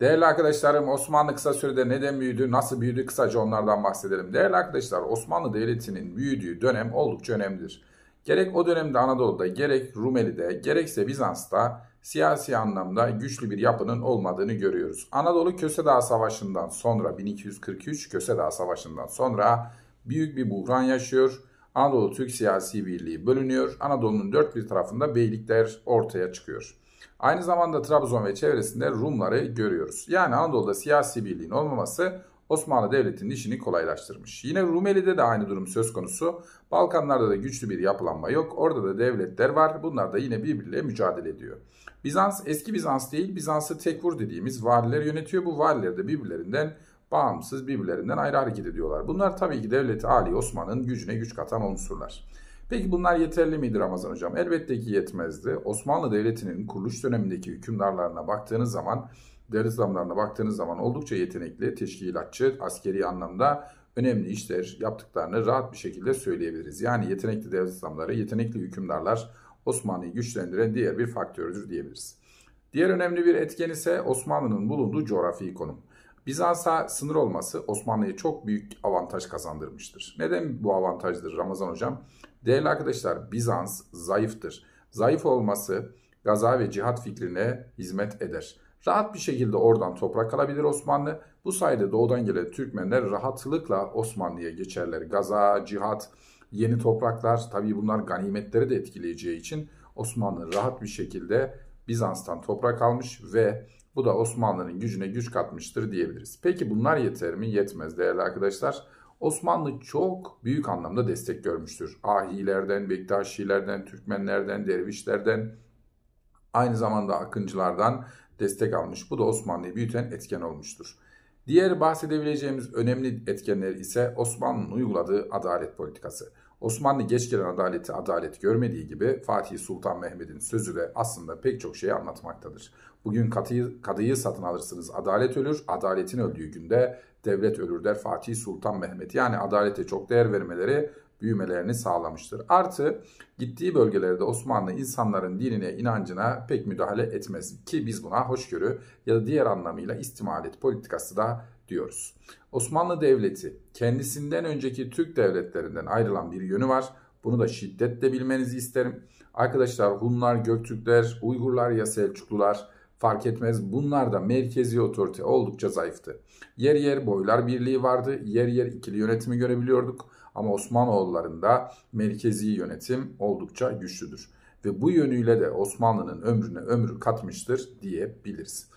Değerli arkadaşlarım Osmanlı kısa sürede neden büyüdü, nasıl büyüdü kısaca onlardan bahsedelim. Değerli arkadaşlar Osmanlı Devleti'nin büyüdüğü dönem oldukça önemlidir. Gerek o dönemde Anadolu'da, gerek Rumeli'de, gerekse Bizans'ta siyasi anlamda güçlü bir yapının olmadığını görüyoruz. Anadolu Köse Dağı Savaşı'ndan sonra 1243 Köse Dağı Savaşı'ndan sonra büyük bir buhran yaşıyor. Anadolu Türk Siyasi Birliği bölünüyor. Anadolu'nun dört bir tarafında beylikler ortaya çıkıyor. Aynı zamanda Trabzon ve çevresinde Rumları görüyoruz. Yani Anadolu'da siyasi birliğin olmaması Osmanlı Devleti'nin işini kolaylaştırmış. Yine Rumeli'de de aynı durum söz konusu. Balkanlarda da güçlü bir yapılanma yok. Orada da devletler var. Bunlar da yine birbiriyle mücadele ediyor. Bizans eski Bizans değil Bizans'ı tekfur dediğimiz valiler yönetiyor. Bu valiler de birbirlerinden bağımsız birbirlerinden ayrı hareket ediyorlar. Bunlar tabii ki devleti Ali Osman'ın gücüne güç katan unsurlar. Peki bunlar yeterli miydi Ramazan hocam? Elbette ki yetmezdi. Osmanlı Devleti'nin kuruluş dönemindeki hükümdarlarına baktığınız zaman, devlet adamlarına baktığınız zaman oldukça yetenekli, teşkilatçı, askeri anlamda önemli işler yaptıklarını rahat bir şekilde söyleyebiliriz. Yani yetenekli devlet adamları, yetenekli hükümdarlar Osmanlı'yı güçlendiren diğer bir faktördür diyebiliriz. Diğer önemli bir etken ise Osmanlı'nın bulunduğu coğrafi konum. Bizans'a sınır olması Osmanlı'ya çok büyük avantaj kazandırmıştır. Neden bu avantajdır Ramazan Hocam? Değerli arkadaşlar Bizans zayıftır. Zayıf olması gaza ve cihat fikrine hizmet eder. Rahat bir şekilde oradan toprak alabilir Osmanlı. Bu sayede doğudan gelen Türkmenler rahatlıkla Osmanlı'ya geçerler. Gaza, cihat, yeni topraklar tabii bunlar ganimetleri de etkileyeceği için Osmanlı rahat bir şekilde Bizans'tan toprak almış ve bu da Osmanlı'nın gücüne güç katmıştır diyebiliriz. Peki bunlar yeter mi? Yetmez değerli arkadaşlar. Osmanlı çok büyük anlamda destek görmüştür. Ahilerden, Bektaşilerden, Türkmenlerden, Dervişlerden, aynı zamanda Akıncılardan destek almış. Bu da Osmanlı'yı büyüten etken olmuştur. Diğer bahsedebileceğimiz önemli etkenler ise Osmanlı'nın uyguladığı adalet politikası. Osmanlı geç gelen adaleti adalet görmediği gibi Fatih Sultan Mehmet'in sözü de aslında pek çok şeyi anlatmaktadır. Bugün kadıyı, kadıyı satın alırsınız adalet ölür, adaletin öldüğü günde devlet ölür der Fatih Sultan Mehmet. Yani adalete çok değer vermeleri büyümelerini sağlamıştır. Artı gittiği bölgelerde Osmanlı insanların dinine, inancına pek müdahale etmez ki biz buna hoşgörü ya da diğer anlamıyla istimalet politikası da diyoruz. Osmanlı Devleti kendisinden önceki Türk devletlerinden ayrılan bir yönü var. Bunu da şiddetle bilmenizi isterim. Arkadaşlar Hunlar, Göktürkler, Uygurlar ya Selçuklular fark etmez bunlar da merkezi otorite oldukça zayıftı. Yer yer boylar birliği vardı, yer yer ikili yönetimi görebiliyorduk ama Osmanoğullarında merkezi yönetim oldukça güçlüdür ve bu yönüyle de Osmanlı'nın ömrüne ömrü katmıştır diyebiliriz.